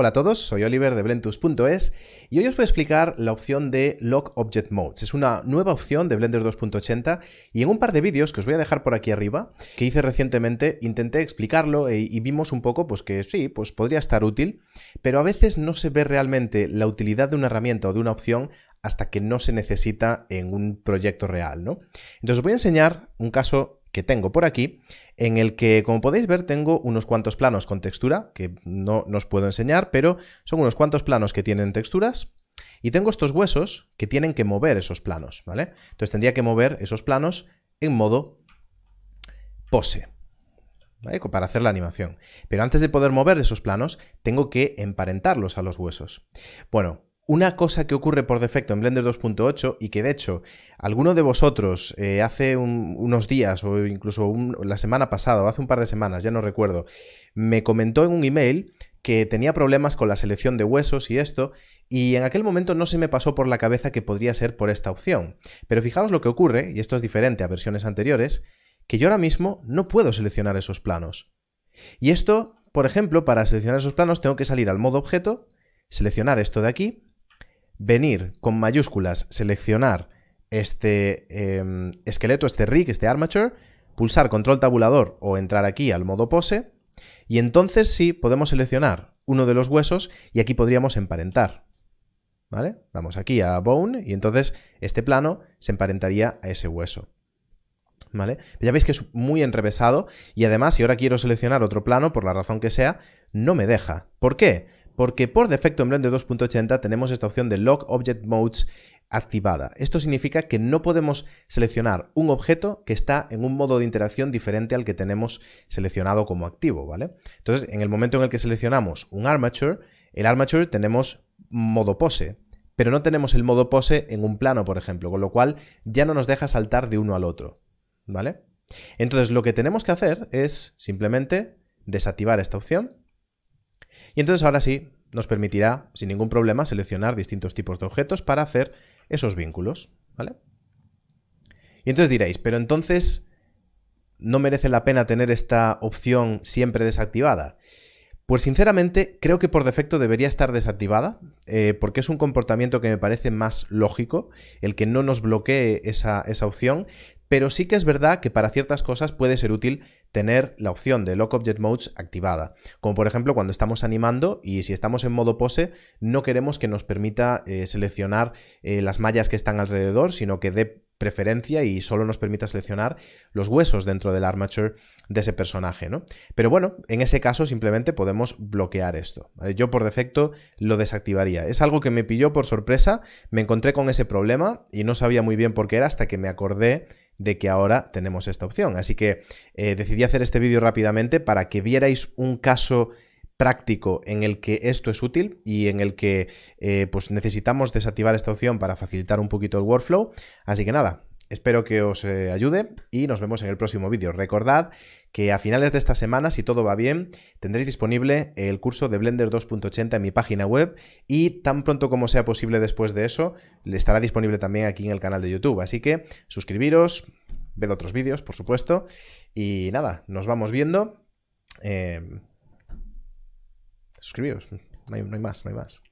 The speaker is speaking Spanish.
Hola a todos, soy Oliver de Blentus.es y hoy os voy a explicar la opción de Lock Object Modes. Es una nueva opción de Blender 2.80 y en un par de vídeos que os voy a dejar por aquí arriba, que hice recientemente, intenté explicarlo e, y vimos un poco pues que sí, pues podría estar útil, pero a veces no se ve realmente la utilidad de una herramienta o de una opción hasta que no se necesita en un proyecto real, ¿no? Entonces os voy a enseñar un caso tengo por aquí, en el que, como podéis ver, tengo unos cuantos planos con textura, que no, nos os puedo enseñar, pero son unos cuantos planos que tienen texturas, y tengo estos huesos que tienen que mover esos planos, ¿vale? Entonces tendría que mover esos planos en modo pose, Para hacer la animación. Pero antes de poder mover esos planos, tengo que emparentarlos a los huesos. Bueno, una cosa que ocurre por defecto en Blender 2.8 y que de hecho alguno de vosotros eh, hace unos días o incluso la semana pasada o hace un par de semanas, ya no recuerdo, me comentó en un email que tenía problemas con la selección de huesos y esto, y en aquel momento no se me pasó por la cabeza que podría ser por esta opción. Pero fijaos lo que ocurre, y esto es diferente a versiones anteriores, que yo ahora mismo no puedo seleccionar esos planos. Y esto, por ejemplo, para seleccionar esos planos tengo que salir al modo objeto, seleccionar esto de aquí, venir con mayúsculas, seleccionar este em, esqueleto, este rig, este armature, pulsar control tabulador o entrar aquí al modo pose, y entonces sí podemos seleccionar uno de los huesos y aquí podríamos emparentar. ¿Vale? Vamos aquí a bone y entonces este plano se emparentaría a ese hueso. ¿Vale? Ya veis que es muy enrevesado y además si ahora quiero seleccionar otro plano, por la razón que sea, no me deja. ¿Por qué? porque por defecto en Blender 2.80 tenemos esta opción de Lock Object Modes activada. Esto significa que no podemos seleccionar un objeto que está en un modo de interacción diferente al que tenemos seleccionado como activo, ¿vale? Entonces, en el momento en el que seleccionamos un armature, el armature tenemos modo pose, pero no tenemos el modo pose en un plano, por ejemplo, con lo cual ya no nos deja saltar de uno al otro, ¿vale? Entonces, lo que tenemos que hacer es simplemente desactivar esta opción y entonces ahora sí, nos permitirá sin ningún problema seleccionar distintos tipos de objetos para hacer esos vínculos, ¿vale? Y entonces diréis, pero entonces no merece la pena tener esta opción siempre desactivada. Pues sinceramente creo que por defecto debería estar desactivada, eh, porque es un comportamiento que me parece más lógico, el que no nos bloquee esa, esa opción, pero sí que es verdad que para ciertas cosas puede ser útil tener la opción de Lock Object Modes activada. Como por ejemplo cuando estamos animando y si estamos en modo pose, no queremos que nos permita eh, seleccionar eh, las mallas que están alrededor, sino que dé preferencia y solo nos permita seleccionar los huesos dentro del armature de ese personaje, ¿no? Pero bueno, en ese caso simplemente podemos bloquear esto. Yo por defecto lo desactivaría. Es algo que me pilló por sorpresa, me encontré con ese problema y no sabía muy bien por qué era hasta que me acordé de que ahora tenemos esta opción. Así que eh, decidí hacer este vídeo rápidamente para que vierais un caso práctico en el que esto es útil y en el que eh, pues necesitamos desactivar esta opción para facilitar un poquito el workflow. Así que nada, Espero que os eh, ayude y nos vemos en el próximo vídeo. Recordad que a finales de esta semana, si todo va bien, tendréis disponible el curso de Blender 2.80 en mi página web y tan pronto como sea posible después de eso, le estará disponible también aquí en el canal de YouTube. Así que suscribiros, ved otros vídeos, por supuesto, y nada, nos vamos viendo. Em, suscribiros, no hay más, no hay más.